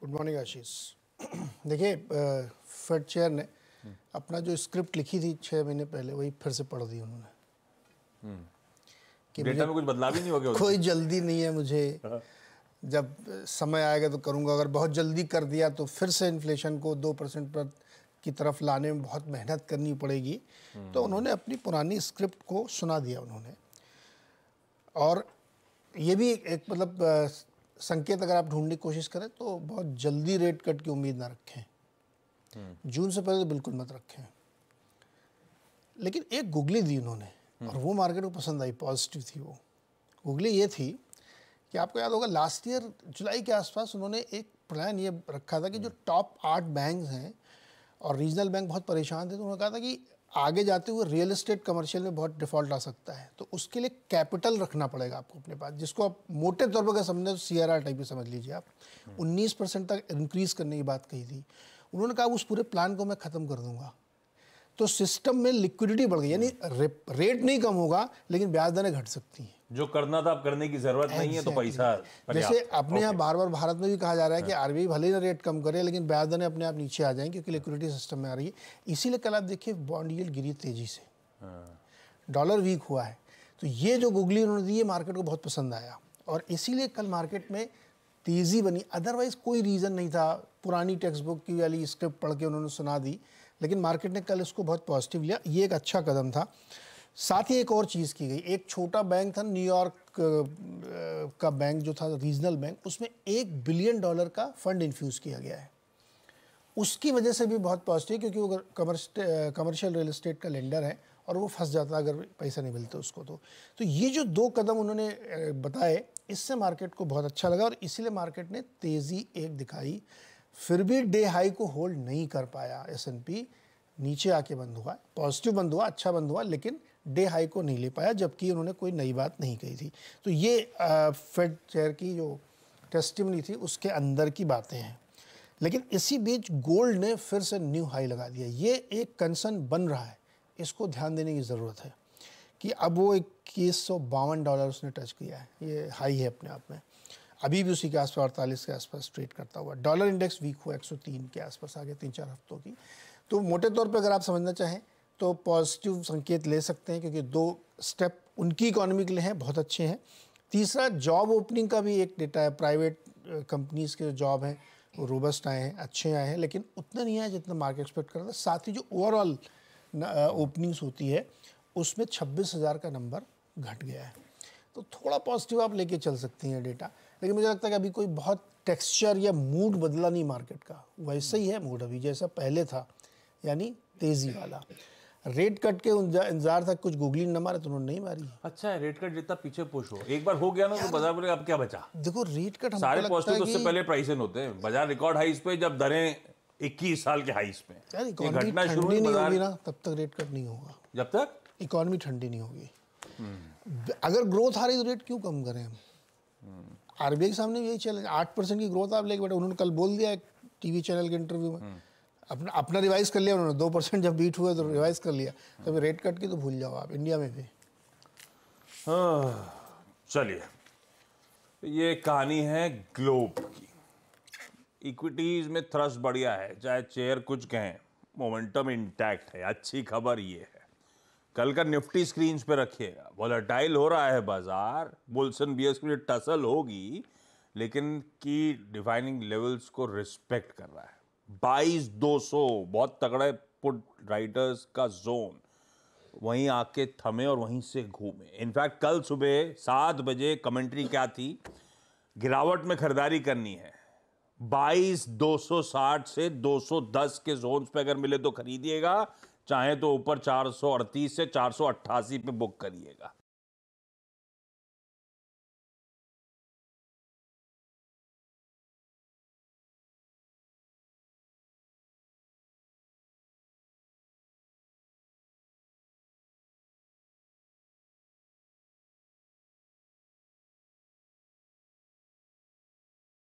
Good morning आशीष देखिए Fed chair ने अपना जो स्क्रिप्ट लिखी थी छह महीने पहले वही फिर से पढ़ दी उन्होंने हम्म। कि में कुछ बदलाव ही नहीं हो गया कोई जल्दी नहीं है मुझे हाँ। जब समय आएगा तो करूंगा अगर बहुत जल्दी कर दिया तो फिर से इन्फ्लेशन को दो परसेंट पर की तरफ लाने में बहुत मेहनत करनी पड़ेगी हम्म। तो उन्होंने अपनी पुरानी स्क्रिप्ट को सुना दिया उन्होंने और ये भी एक मतलब संकेत अगर आप ढूंढने की कोशिश करें तो बहुत जल्दी रेट कट की उम्मीद ना रखें हम्म। जून से पहले तो बिल्कुल मत रखें लेकिन एक गुगली दी उन्होंने हम्म। और वो मार्केट को पसंद आई पॉजिटिव थी वो गुगली ये थी कि आपको याद होगा लास्ट ईयर जुलाई के आसपास उन्होंने एक प्लान ये रखा था कि जो टॉप हम्म। आठ बैंक हैं और रीजनल बैंक बहुत परेशान थे तो उन्होंने कहा था कि आगे जाते हुए रियल एस्टेट कमर्शियल में बहुत डिफॉल्ट आ सकता है तो उसके लिए कैपिटल रखना पड़ेगा आपको अपने पास जिसको आप मोटे तौर पर अगर तो सी आर आर टाइप भी समझ लीजिए आप 19 हम्म। परसेंट तक इंक्रीज करने की बात कही थी उन्होंने कहा उस पूरे प्लान को मैं ख़त्म कर दूंगा तो सिस्टम में लिक्विडिटी बढ़ गई यानी रेट नहीं कम होगा लेकिन ब्याज दरें घट सकती हैं जो करना था अब करने की जरूरत नहीं है तो पैसा जैसे अपने यहाँ बार बार भारत में भी कहा जा रहा है कि हाँ। आरबीआई भले ही रेट कम करे लेकिन ब्याज दरें अपने आप नीचे आ जाएंगे क्योंकि लिक्विडिटी सिस्टम में आ रही है इसीलिए कल आप देखिए बॉन्ड यील्ड गिरी तेजी से डॉलर हाँ। वीक हुआ है तो ये जो गुगली उन्होंने दी मार्केट को बहुत पसंद आया और इसीलिए कल मार्केट में तेज़ी बनी अदरवाइज कोई रीज़न नहीं था पुरानी टेक्स्ट बुक की वाली स्क्रिप्ट पढ़ के उन्होंने सुना दी लेकिन मार्केट ने कल इसको बहुत पॉजिटिव लिया ये एक अच्छा कदम था साथ ही एक और चीज़ की गई एक छोटा बैंक था न्यूयॉर्क का बैंक जो था रीजनल बैंक उसमें एक बिलियन डॉलर का फंड इन्फ्यूज़ किया गया है उसकी वजह से भी बहुत पॉजिटिव क्योंकि वो कमर्शियल रियल इस्टेट का लेंडर है और वो फंस जाता अगर पैसा नहीं मिलता उसको तो तो ये जो दो कदम उन्होंने बताए इससे मार्केट को बहुत अच्छा लगा और इसीलिए मार्केट ने तेज़ी एक दिखाई फिर भी डे हाई को होल्ड नहीं कर पाया एस नीचे आके बंद हुआ पॉजिटिव बंद हुआ अच्छा बंद हुआ लेकिन डे हाई को नहीं ले पाया जबकि उन्होंने कोई नई बात नहीं कही थी तो ये फेड चेयर की जो टेस्टिमनी थी उसके अंदर की बातें हैं लेकिन इसी बीच गोल्ड ने फिर से न्यू हाई लगा दिया ये एक कंसर्न बन रहा है इसको ध्यान देने की ज़रूरत है कि अब वो इक्कीस डॉलर उसने टच किया है ये हाई है अपने आप में अभी भी उसी के आसपास अड़तालीस के आसपास ट्रेड करता हुआ डॉलर इंडेक्स वीक हुआ 103 के आसपास आगे तीन चार हफ्तों की तो मोटे तौर पर अगर आप समझना चाहें तो पॉजिटिव संकेत ले सकते हैं क्योंकि दो स्टेप उनकी इकोनॉमी के लिए हैं बहुत अच्छे हैं तीसरा जॉब ओपनिंग का भी एक डेटा है प्राइवेट कंपनीज़ के जो जॉब हैं वो रोबस्ट आए हैं अच्छे आए हैं लेकिन उतना नहीं आया जितना मार्केट एक्सपेक्ट कर रहा था साथ ही जो ओवरऑल ओपनिंग्स होती है उसमें छब्बीस हज़ार का नंबर घट गया है तो थोड़ा पॉजिटिव आप लेके चल सकती हैं डेटा लेकिन मुझे लगता है कि अभी कोई बहुत टेक्सचर या मूड बदला नहीं मार्केट का वैसे ही है मूड अभी जैसा पहले था यानी तेज़ी वाला रेट कट के इंतजार था कुछ गूगली न मारे तो उन्होंने नहीं मारी अच्छा है रेट कट जितना पीछे पुश हो एक बार हो गया ना तो बाजार बोले अब क्या बचा देखो रेट कट सारे पॉजिटिव तो उससे पहले प्राइसन होते हैं बाजार रिकॉर्ड हाइस पे जब दरें 21 साल के हाइस पे घटना शुरू नहीं होगी ना तब तक रेट कट नहीं होगा जब तक इकोनॉमी ठंडी नहीं होगी हम्म। अगर ग्रोथ आ रही तो रेट क्यों कम करें हम आर के सामने भी यही चैलेंज आठ परसेंट की ग्रोथ आप लेके बैठे उन्होंने कल बोल दिया एक टीवी चैनल के इंटरव्यू में अपना अपना रिवाइज कर लिया उन्होंने दो परसेंट जब बीट हुआ तो रिवाइज कर लिया तो रेट कट की तो भूल जाओ आप इंडिया में भी हाँ चलिए ये कहानी है ग्लोब की इक्विटीज़ में थ्रस्ट बढ़िया है चाहे चेयर कुछ कहें मोमेंटम इंटैक्ट है अच्छी खबर ये है कल का निफ्टी स्क्रीन पे रखिएगा वॉलेटाइल हो रहा है बाजार बुल्सन बी एस टसल होगी लेकिन की डिफाइनिंग लेवल्स को रिस्पेक्ट कर रहा है बाईस दो सौ बहुत तगड़े पुट राइटर्स का जोन वहीं आके थमे और वहीं से घूमे इनफैक्ट कल सुबह सात बजे कमेंट्री क्या थी गिरावट में खरीदारी करनी है बाईस दो 22 साठ से दो दस के जोन्स पे अगर मिले तो खरीदिएगा चाहे तो ऊपर 438 से 488 पे बुक करिएगा